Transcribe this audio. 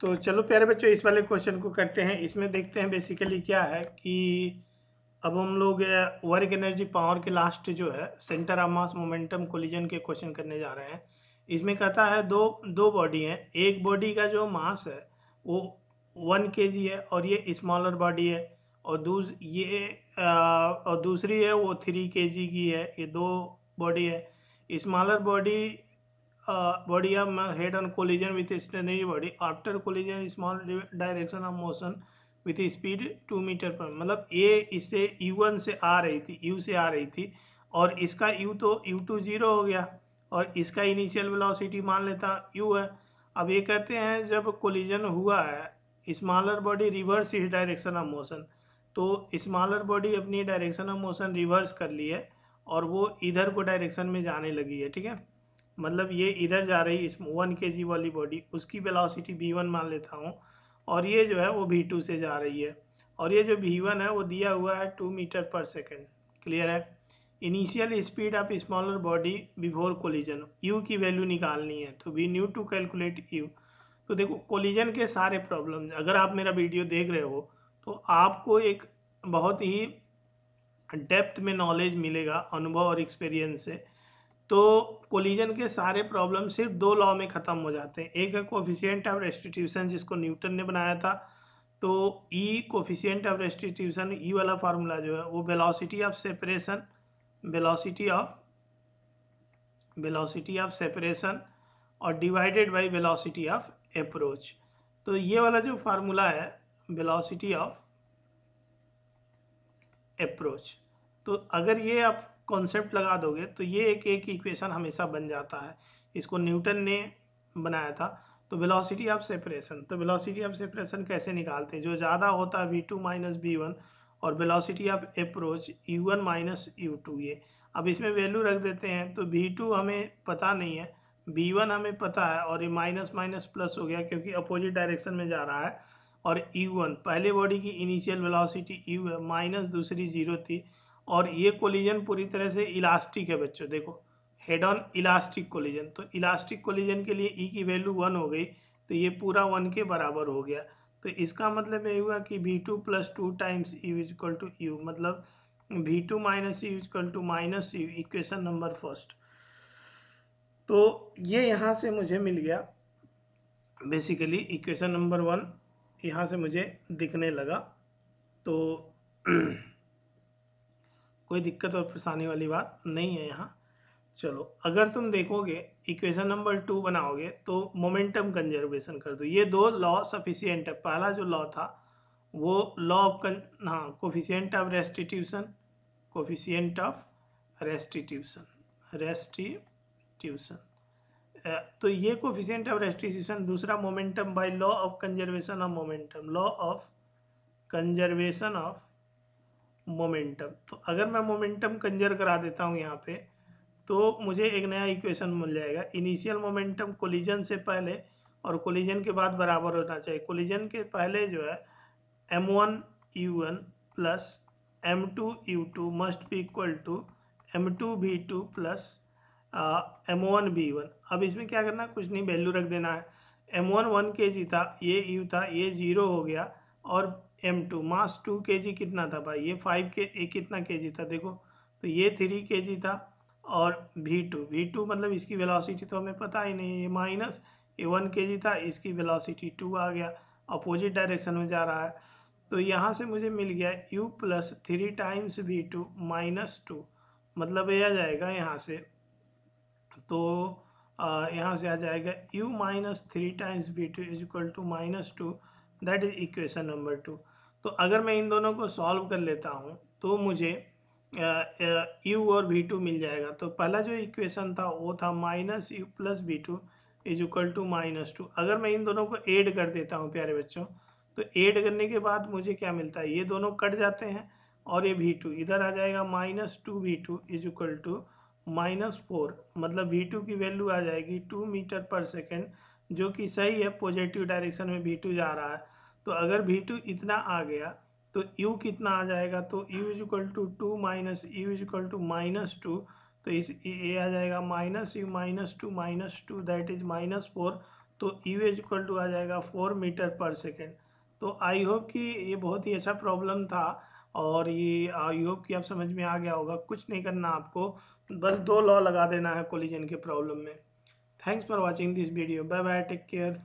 तो चलो प्यारे बच्चों इस वाले क्वेश्चन को करते हैं इसमें देखते हैं बेसिकली क्या है कि अब हम लोग वर्क एनर्जी पावर के लास्ट जो है centre of mass momentum collision के क्वेश्चन करने जा रहे हैं इसमें कहता है दो दो बॉडी हैं एक बॉडी का जो मास है वो वन के है और ये स्मॉलर बॉडी है और दूस ये आ, और दूसरी है वो थ्री के की है ये दो बॉडी है smaller body body of head on collision with stationary body after collision small direction of motion with speed two metre per मतलब ए इससे यू वन से आ रही थी यू से आ रही थी और इसका यू तो यू टू जीरो हो गया और इसका इनिशियल वेलोसिटी मान लेता यू है अब ये कहते हैं जब कोलिजन हुआ है स्मॉलर बॉडी रिवर्स इस डायरेक्शन ऑफ मोशन तो स्मॉलर बॉडी अपनी डायरेक्शन ऑफ मोशन रिवर्स कर ली है और वो इधर को डायरेक्शन में जाने लगी है ठीक है मतलब ये इधर जा रही इस वन के जी वाली बॉडी उसकी वेलोसिटी वी वन मान लेता हूँ और ये जो है वो वी टू से जा रही है और ये जो वी वन है वो दिया हुआ है two metre per second clear है initial speed of smaller body before collision u की वैल्यू निकालनी है तो we knew to calculate u तो देखो कोलिजन के सारे प्रॉब्लम अगर आप मेरा वीडियो देख रहे हो तो आपको एक बहुत ही डेप्थ में नॉलेज मिलेगा अनुभव और एक्सपीरियंस से तो कोलिजन के सारे प्रॉब्लम सिर्फ दो लॉ में ख़त्म हो जाते हैं एक है कोफिशियंट ऑफ रेस्टिट्यूशन जिसको न्यूटन ने बनाया था तो e coefficient of restitution e वाला फार्मूला जो है वो velocity of separation velocity of velocity of separation और divided by velocity of approach तो ये वाला जो फार्मूला है वेलोसिटी ऑफ अप्रोच तो अगर ये आप कॉन्सेप्ट लगा दोगे तो ये एक एक इक्वेशन हमेशा बन जाता है इसको न्यूटन ने बनाया था तो वेलोसिटी ऑफ सेपरेशन तो वेलोसिटी ऑफ सेपरेशन कैसे निकालते हैं जो ज़्यादा होता है v two minus b one और velocity of approach u one minus u two ये अब इसमें वैल्यू रख देते हैं तो वी टू हमें पता नहीं है बी वन हमें पता है और ये माइनस माइनस प्लस हो गया क्योंकि अपोजिट डायरेक्शन में जा रहा है और यू वन पहले बॉडी की इनिशियल वेलोसिटी यू माइनस दूसरी जीरो थी और ये कोलिजन पूरी तरह से इलास्टिक है बच्चों देखो हेड ऑन इलास्टिक कोलिजन तो इलास्टिक कोलिजन के लिए ई e की वैल्यू वन हो गई तो ये पूरा वन के बराबर हो गया तो इसका मतलब ये हुआ कि v two plus two times u is equal to u मतलब v two minus u equal to minus u equation number first तो ये यहाँ से मुझे मिल गया बेसिकली इक्वेशन नंबर वन यहाँ से मुझे दिखने लगा तो कोई दिक्कत और परेशानी वाली बात नहीं है यहाँ चलो अगर तुम देखोगे इक्वेशन नंबर टू बनाओगे तो मोमेंटम कंजर्वेशन कर दो ये दो लॉ सफिशियंट है पहला जो लॉ था वो लॉ ऑफ कन हाँ coefficient of restitution coefficient of restitution restitution तो ये कोफिशियंट ऑफ रेस्टिट्यूशन दूसरा momentum by law of conservation of momentum law of conservation of momentum तो अगर मैं मोमेंटम कंजर करा देता हूँ यहाँ पे तो मुझे एक नया इक्वेशन मिल जाएगा इनिशियल मोमेंटम कोलिजन से पहले और कोलिजन के बाद बराबर होना चाहिए कोलिजन के पहले जो है m one u one plus m two u two must be equal to m two v two plus m one v one अब इसमें क्या करना कुछ नहीं वैल्यू रख देना है एम वन वन के जी था ये यू था ये ज़ीरो हो गया और एम टू मास टू के जी कितना था भाई ये फाइव के ये कितना के जी था देखो तो ये थ्री के जी था और वी टू वी टू मतलब इसकी वेलोसिटी तो हमें पता ही नहीं ये माइनस ये वन के जी था इसकी वेलोसिटी टू आ गया अपोजिट डायरेक्शन में जा रहा है तो यहाँ से मुझे मिल गया u plus three times v two minus two मतलब ये आ जाएगा यहाँ से तो यहाँ से आ जाएगा u minus three times v two is equal to minus two that is equation number two तो अगर मैं इन दोनों को सॉल्व कर लेता हूँ तो मुझे यू और वी टू मिल जाएगा तो पहला जो इक्वेशन था वो था minus u plus v two is equal to minus two अगर मैं इन दोनों को ऐड कर देता हूँ प्यारे बच्चों तो ऐड करने के बाद मुझे क्या मिलता है ये दोनों कट जाते हैं और ये वी टू इधर आ जाएगा minus two v two is equal to minus four मतलब वी टू की वैल्यू आ जाएगी टू मीटर पर सेकेंड जो कि सही है पॉजिटिव डायरेक्शन में टू जा रहा है तो अगर टू इतना आ गया तो यू कितना आ जाएगा तो u is equal to two minus u is equal to minus two तो इस ये आ जाएगा minus u minus two minus two that is minus four तो यू इज इक्वल टू आ जाएगा फोर मीटर पर सेकेंड तो आई होप कि ये बहुत ही अच्छा प्रॉब्लम था और ये आई होप कि आप समझ में आ गया होगा कुछ नहीं करना आपको बस दो लॉ लगा देना है कोलिजन के प्रॉब्लम में Thanks for watching this video. Bye bye. Take care.